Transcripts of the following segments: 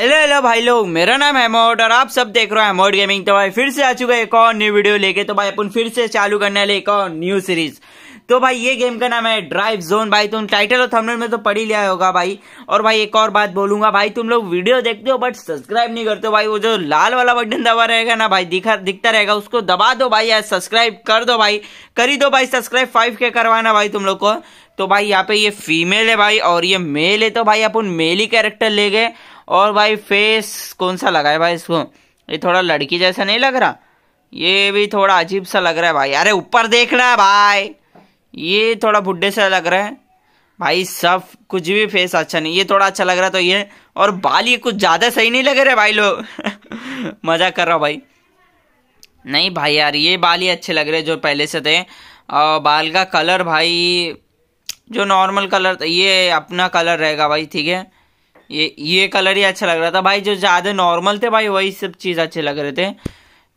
hello hello भाई लोग मेरा नाम मोड और आप सब देख रहे हो हेमोड गेमिंग तो भाई फिर से आ चुका है एक और न्यू वीडियो लेके तो भाई अपन फिर से चालू करने वाले एक और न्यू सीरीज तो भाई ये गेम का नाम है ड्राइव जोन भाई तुम टाइटल और थंबनेल में तो पढ़ ही लिया होगा भाई और भाई एक और बात बोलूंगा भाई तुम लोग वीडियो देखते हो बट सब्सक्राइब नहीं करते हो भाई वो जो लाल वाला बटन दबा रहेगा ना भाई दिखा दिखता रहेगा उसको दबा दो भाई यार सब्सक्राइब कर दो भाई करी दो भाई सब्सक्राइब फाइव के करवाना भाई तुम लोग को तो भाई यहाँ पे ये फीमेल है भाई और ये मेल है तो भाई अपन मेल ही कैरेक्टर ले गए और भाई फेस कौन सा लगा है भाई इसको ये थोड़ा लड़की जैसा नहीं लग रहा ये भी थोड़ा अजीब सा लग रहा है भाई अरे ऊपर देख रहा है भाई ये थोड़ा बुढ़े सा लग रहा है भाई सब कुछ भी फेस अच्छा नहीं ये थोड़ा अच्छा लग रहा तो ये और बाल ये कुछ ज़्यादा सही नहीं लग रहे भाई लोग मज़ा कर रहा भाई नहीं भाई यार ये बाल ही अच्छे लग रहे जो पहले से थे और बाल का कलर भाई जो नॉर्मल कलर था ये अपना कलर रहेगा भाई ठीक है ये ये कलर ही अच्छा लग रहा था भाई जो ज़्यादा नॉर्मल थे भाई वही सब चीज़ अच्छे लग रहे थे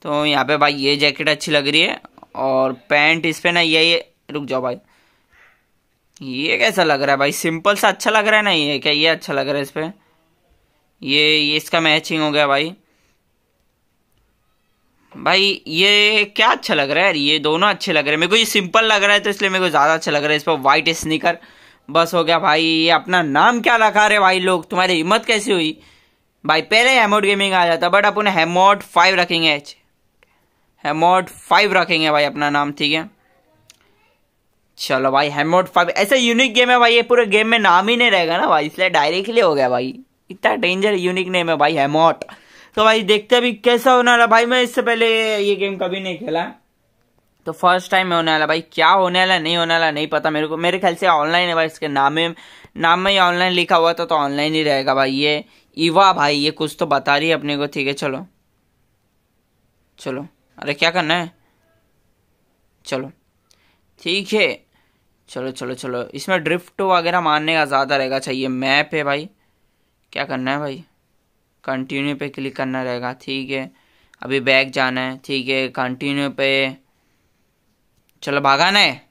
तो यहाँ पे भाई ये जैकेट अच्छी लग रही है और पैंट इस पर ना यही रुक जाओ भाई ये कैसा लग रहा है भाई सिंपल सा अच्छा लग रहा है ना ये क्या ये अच्छा लग रहा है इस पर ये ये इसका मैचिंग हो गया भाई भाई ये क्या अच्छा लग रहा है ये दोनों अच्छे लग रहे हैं मेरे को ये सिंपल लग रहा है तो इसलिए मेरे को ज़्यादा अच्छा लग रहा है इस पर वाइट स्नीकर बस हो गया भाई अपना नाम क्या रखा रहे भाई लोग तुम्हारी हिम्मत कैसी हुई भाई पहले हेमोड गेमिंग आ जाता बट अपने हेमोड फाइव रखेंगे एच हेमोड फाइव रखेंगे भाई अपना नाम ठीक है चलो भाई हेमोड फाइव ऐसा यूनिक गेम है भाई ये पूरे गेम में नाम ही नहीं रहेगा ना भाई इसलिए डायरेक्टली हो गया भाई इतना डेंजर यूनिक नेम है भाई हेमोट तो भाई देखते अभी कैसा होना रहा भाई मैं इससे पहले ये गेम कभी नहीं खेला तो फर्स्ट टाइम में होने वाला भाई क्या होने वाला नहीं होने वाला नहीं पता मेरे को मेरे ख्याल से ऑनलाइन है भाई इसके नाम में नाम में ही ऑनलाइन लिखा हुआ था तो ऑनलाइन ही रहेगा भाई ये इवा भाई ये कुछ तो बता रही है अपने को ठीक है चलो चलो अरे क्या करना है चलो ठीक है चलो चलो चलो इसमें ड्रिफ्ट वगैरह मारने का ज़्यादा रहेगा चाहिए मैप है भाई क्या करना है भाई कंटिन्यू पे क्लिक करना रहेगा ठीक है अभी बैक जाना है ठीक है कंटिन्यू पे चलो भागाना है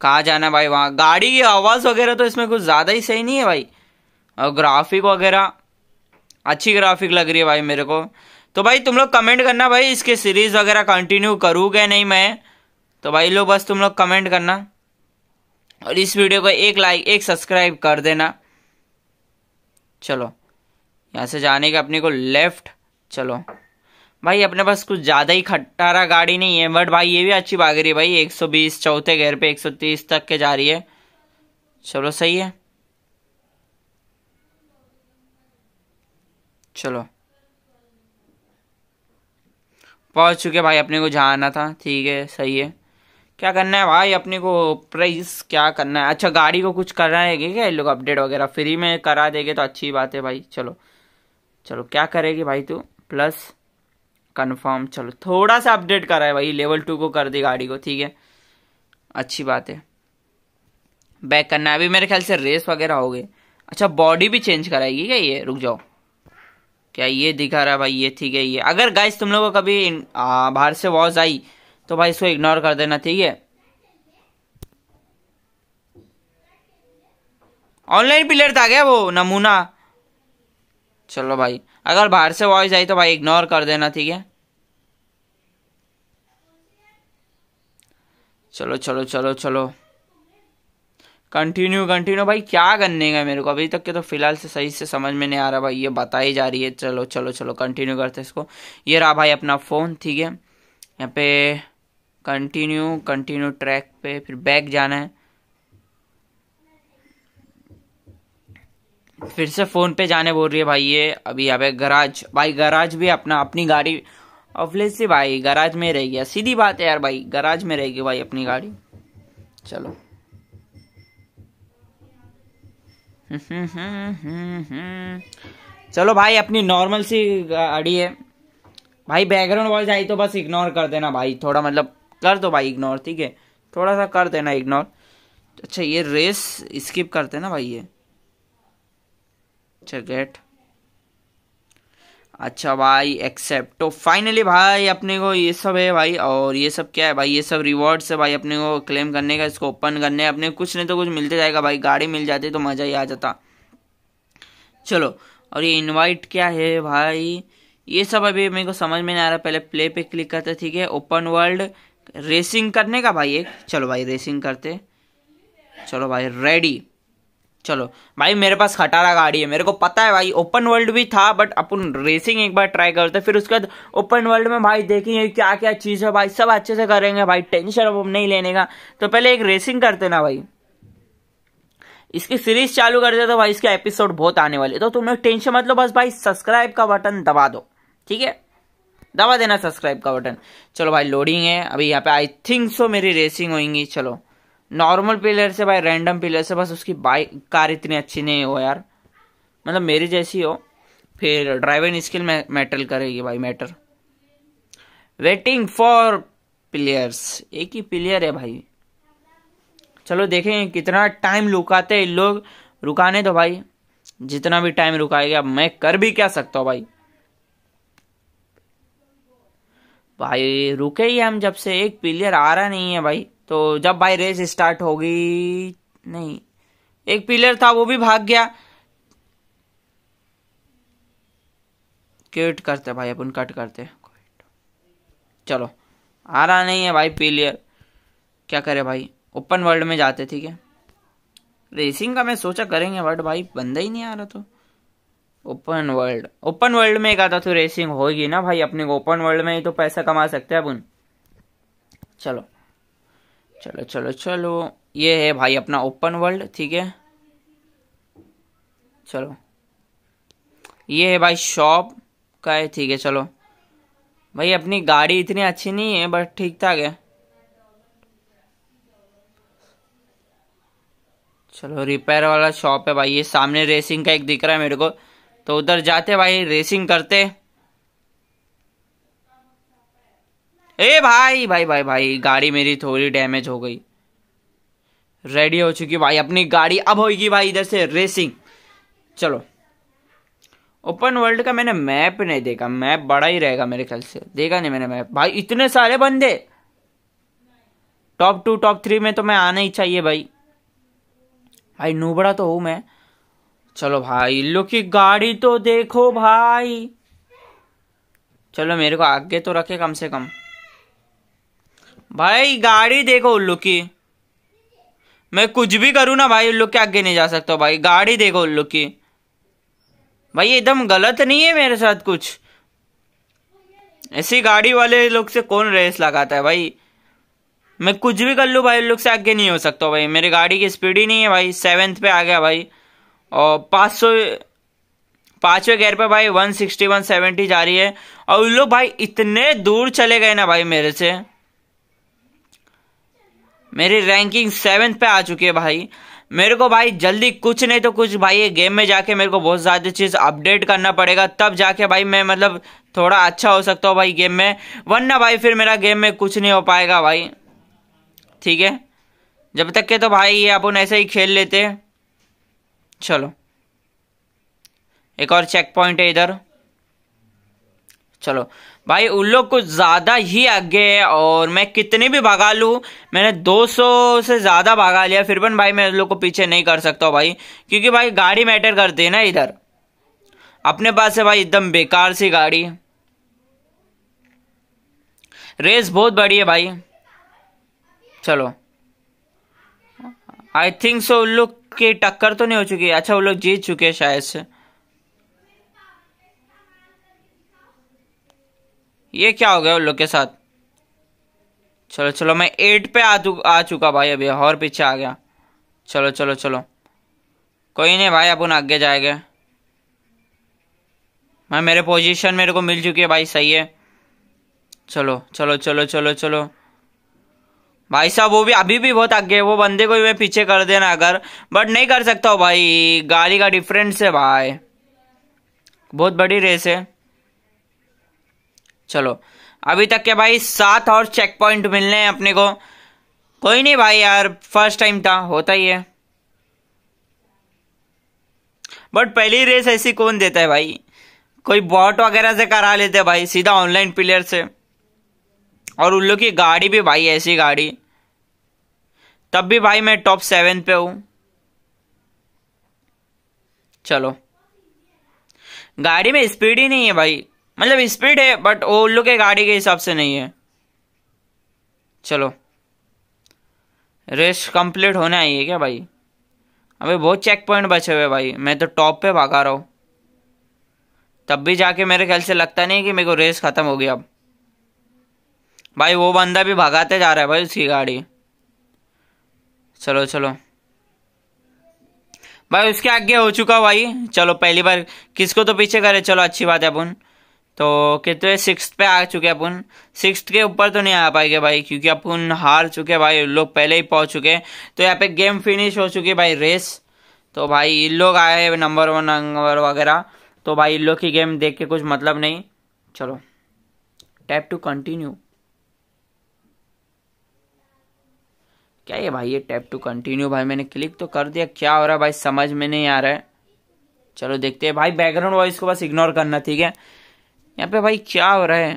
कहा जाना है भाई वहां गाड़ी की आवाज़ वगैरह तो इसमें कुछ ज़्यादा ही सही नहीं है भाई और ग्राफिक वगैरह अच्छी ग्राफिक लग रही है भाई मेरे को तो भाई तुम लोग कमेंट करना भाई इसके सीरीज़ वगैरह कंटिन्यू करूँगा नहीं मैं तो भाई लोग बस तुम लोग कमेंट करना और इस वीडियो को एक लाइक एक सब्सक्राइब कर देना चलो यहाँ से जाने के अपने को लेफ्ट चलो भाई अपने पास कुछ ज़्यादा ही खटारा गाड़ी नहीं है बट भाई ये भी अच्छी भाग रही है भाई 120 चौथे गेयर पे 130 तक के जा रही है चलो सही है चलो पहुंच चुके भाई अपने को जाना था ठीक है सही है क्या करना है भाई अपने को प्राइस क्या करना है अच्छा गाड़ी को कुछ करना है क्या लोग अपडेट वगैरह फ्री में करा देंगे तो अच्छी बात है भाई चलो चलो क्या करेगी भाई तू प्लस कन्फर्म चलो थोड़ा सा अपडेट करा है भाई लेवल टू को कर दी गाड़ी को ठीक है अच्छी बात है बैक करना है अभी मेरे ख्याल से रेस वगैरह हो गए अच्छा बॉडी भी चेंज कराएगी क्या ये रुक जाओ क्या ये दिखा रहा है भाई ये ठीक है ये अगर गाइस तुम लोगों को कभी बाहर से वॉज आई तो भाई इसको इग्नोर कर देना ठीक है ऑनलाइन प्लेयर था क्या वो नमूना चलो भाई अगर बाहर से वॉइस आई तो भाई इग्नोर कर देना ठीक है चलो चलो चलो चलो कंटिन्यू कंटिन्यू भाई क्या करने का मेरे को अभी तक के तो फिलहाल से सही से समझ में नहीं आ रहा भाई ये बताई जा रही है चलो चलो चलो कंटिन्यू करते हैं इसको ये रहा भाई अपना फ़ोन ठीक है यहाँ पे कंटिन्यू कंटिन्यू ट्रैक पे फिर बैक जाना है फिर से फ़ोन पे जाने बोल रही है भाई ये अभी यहाँ पे गराज भाई गराज भी अपना अपनी गाड़ी ऑब्वियसली भाई गराज में रह गया सीधी बात है यार भाई गराज में रहेगी भाई अपनी गाड़ी चलो चलो भाई अपनी नॉर्मल सी गाड़ी है भाई बैकग्राउंड वॉइस आई तो बस इग्नोर कर देना भाई थोड़ा मतलब कर दो भाई इग्नोर ठीक है थोड़ा सा कर देना इग्नोर अच्छा ये रेस स्किप करते ना भाई ये अच्छा गेट अच्छा भाई एक्सेप्ट तो फाइनली भाई अपने को ये सब है भाई और ये सब क्या है भाई ये सब रिवॉर्ड्स है भाई अपने को क्लेम करने का इसको ओपन करने अपने कुछ नहीं तो कुछ मिलते जाएगा भाई गाड़ी मिल जाती तो मज़ा ही आ जाता चलो और ये इनवाइट क्या है भाई ये सब अभी मेरे को समझ में नहीं आ रहा पहले प्ले पे क्लिक करते ठीक है ओपन वर्ल्ड रेसिंग करने का भाई एक चलो भाई रेसिंग करते चलो भाई रेडी चलो भाई मेरे पास खटारा गाड़ी है मेरे को पता है भाई ओपन वर्ल्ड भी था बट अपन रेसिंग एक बार ट्राई करते फिर उसके बाद ओपन वर्ल्ड में भाई देखेंगे क्या क्या चीज़ है भाई सब अच्छे से करेंगे भाई टेंशन अब नहीं लेने का तो पहले एक रेसिंग करते ना भाई इसकी सीरीज चालू कर दे तो भाई इसके एपिसोड बहुत आने वाले तो तुम्हें लोग टेंशन मतलब बस भाई सब्सक्राइब का बटन दबा दो ठीक है दबा देना सब्सक्राइब का बटन चलो भाई लोडिंग है अभी यहाँ पे आई थिंक सो मेरी रेसिंग होगी चलो नॉर्मल प्लेयर से भाई रैंडम प्लेयर से बस उसकी बाइक कार इतनी अच्छी नहीं हो यार मतलब मेरी जैसी हो फिर ड्राइविंग स्किल मैटर करेगी भाई मैटर वेटिंग फॉर प्लेयर्स एक ही प्लेयर है भाई चलो देखें कितना टाइम रुकाते हैं लोग रुकाने दो भाई जितना भी टाइम रुकाएगा मैं कर भी क्या सकता हूँ भाई भाई रुके ही हम जब से एक प्लेयर आ रहा नहीं है भाई तो जब भाई रेस स्टार्ट होगी नहीं एक पिलर था वो भी भाग गया क्यूट करते भाई अपन कट करते चलो आ रहा नहीं है भाई पिलियर क्या करे भाई ओपन वर्ल्ड में जाते ठीक है रेसिंग का मैं सोचा करेंगे बट भाई बंदा ही नहीं आ रहा तो ओपन वर्ल्ड ओपन वर्ल्ड में कहता तो रेसिंग होगी ना भाई अपने को ओपन वर्ल्ड में ही तो पैसा कमा सकते हैं अपन चलो चलो चलो चलो ये है भाई अपना ओपन वर्ल्ड ठीक है चलो ये है भाई शॉप का है ठीक है चलो भाई अपनी गाड़ी इतनी अच्छी नहीं है बट ठीक ठाक है चलो रिपेयर वाला शॉप है भाई ये सामने रेसिंग का एक दिख रहा है मेरे को तो उधर जाते भाई रेसिंग करते ए भाई भाई भाई भाई गाड़ी मेरी थोड़ी डैमेज हो गई रेडी हो चुकी भाई अपनी गाड़ी अब होगी भाई इधर से रेसिंग चलो ओपन वर्ल्ड का मैंने मैप नहीं देखा मैप बड़ा ही रहेगा मेरे ख्याल से देखा नहीं मैंने मैप भाई इतने सारे बंदे टॉप टू टॉप थ्री में तो मैं आना ही चाहिए भाई भाई नूबड़ा तो हूं मैं चलो भाई लो की गाड़ी तो देखो भाई चलो मेरे को आगे तो रखे कम से कम भाई गाड़ी देखो उल्लू की मैं कुछ भी करूँ ना भाई उल्लू के आगे नहीं जा सकता भाई गाड़ी देखो उल्लू की भाई एकदम गलत नहीं है मेरे साथ कुछ ऐसी गाड़ी वाले लोग से कौन रेस लगाता है भाई मैं कुछ भी कर लूँ भाई उन लोग से आगे नहीं हो सकता भाई मेरी गाड़ी की स्पीड ही नहीं है भाई सेवेंथ पे आ गया भाई और पाँच सौ पाँचवें गेयर पे भाई वन सिक्सटी वन सेवेंटी जा रही है और उन लोग भाई इतने दूर चले गए ना भाई मेरे से मेरी रैंकिंग सेवन पे आ चुकी है भाई मेरे को भाई जल्दी कुछ नहीं तो कुछ भाई ये गेम में जाके मेरे को बहुत ज़्यादा चीज़ अपडेट करना पड़ेगा तब जाके भाई मैं मतलब थोड़ा अच्छा हो सकता हूँ भाई गेम में वरना भाई फिर मेरा गेम में कुछ नहीं हो पाएगा भाई ठीक है जब तक के तो भाई ये अपन ऐसे ही खेल लेते चलो एक और चेक पॉइंट है इधर चलो भाई उन लोग कुछ ज़्यादा ही आगे है और मैं कितने भी भगा लूँ मैंने 200 से ज़्यादा भगा लिया फिर भी भाई मैं उन लोग को पीछे नहीं कर सकता भाई क्योंकि भाई गाड़ी मैटर करती है ना इधर अपने पास है भाई एकदम बेकार सी गाड़ी रेस बहुत बड़ी है भाई चलो आई थिंक सो उन लोग की टक्कर तो नहीं हो चुकी अच्छा उन लोग जीत चुके हैं शायद से ये क्या हो गया उन लोग के साथ चलो चलो मैं एट पे आ आ चुका भाई अभी और पीछे आ गया चलो चलो चलो कोई नहीं भाई अपन आगे जाएंगे मैं मेरे पोजीशन मेरे को मिल चुकी है भाई सही है चलो चलो चलो चलो चलो भाई साहब वो भी अभी भी बहुत आगे है वो बंदे को भी मैं पीछे कर देना अगर बट नहीं कर सकता हूँ भाई गाड़ी का डिफरेंस है भाई बहुत बड़ी रेस है चलो अभी तक के भाई सात और चेक पॉइंट मिलने हैं अपने को कोई नहीं भाई यार फर्स्ट टाइम था होता ही है बट पहली रेस ऐसी कौन देता है भाई कोई बॉट वगैरह से करा लेते हैं भाई सीधा ऑनलाइन प्लेयर से और उन लोग की गाड़ी भी भाई ऐसी गाड़ी तब भी भाई मैं टॉप सेवन पे हूं चलो गाड़ी में स्पीड ही नहीं है भाई मतलब स्पीड है बट वो उल्लू के गाड़ी के हिसाब से नहीं है चलो रेस कंप्लीट होने आई है क्या भाई अबे बहुत चेक पॉइंट बचे हुए भाई मैं तो टॉप पे भागा रहा हूँ तब भी जाके मेरे ख्याल से लगता नहीं कि मेरे को रेस ख़त्म हो गया अब भाई वो बंदा भी भगाते जा रहा है भाई उसकी गाड़ी चलो चलो भाई उसके आगे हो चुका भाई चलो पहली बार किसको तो पीछे करे चलो अच्छी बात है अपन तो कितने सिक्स पे आ चुके अपन सिक्स के ऊपर तो नहीं आ पाएंगे भाई क्योंकि अपन हार चुके भाई लोग पहले ही पहुंच चुके तो यहाँ पे गेम फिनिश हो चुकी भाई रेस तो भाई इन लोग आए नंबर वन नंबर वगैरह तो भाई इन लोग की गेम देख के कुछ मतलब नहीं चलो टैप टू कंटिन्यू क्या ये भाई ये टैप टू कंटिन्यू भाई मैंने क्लिक तो कर दिया क्या हो रहा है भाई समझ में नहीं आ रहा है चलो देखते हैं भाई बैकग्राउंड वॉइस को बस इग्नोर करना ठीक है यहाँ पे भाई क्या हो रहा है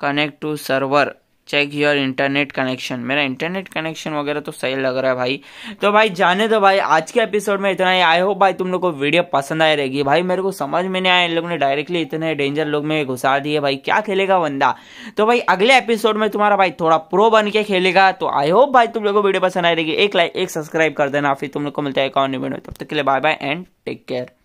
connect to server check your internet connection मेरा इंटरनेट कनेक्शन वगैरह तो सही लग रहा है भाई तो भाई जाने दो भाई आज के एपिसोड में इतना ही आई होप भाई तुम लोग को वीडियो पसंद आए रहेगी भाई मेरे को समझ में नहीं आया इन लोगों ने डायरेक्टली इतने डेंजर लोग में घुसा दिए भाई क्या खेलेगा बंदा तो भाई अगले एपिसोड में तुम्हारा भाई थोड़ा प्रो बन के खेलेगा तो आई होप भाई तुम लोग को वीडियो पसंद आए रहेगी एक लाइक एक सब्सक्राइब कर देना फिर तुम लोग को मिलता है तब तक के लिए bye bye and take care